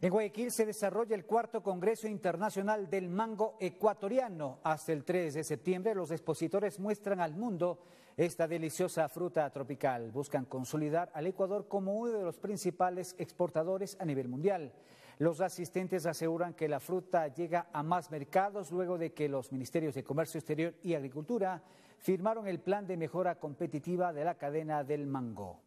En Guayaquil se desarrolla el cuarto Congreso Internacional del Mango Ecuatoriano. Hasta el 3 de septiembre los expositores muestran al mundo esta deliciosa fruta tropical. Buscan consolidar al Ecuador como uno de los principales exportadores a nivel mundial. Los asistentes aseguran que la fruta llega a más mercados luego de que los ministerios de Comercio Exterior y Agricultura firmaron el plan de mejora competitiva de la cadena del mango.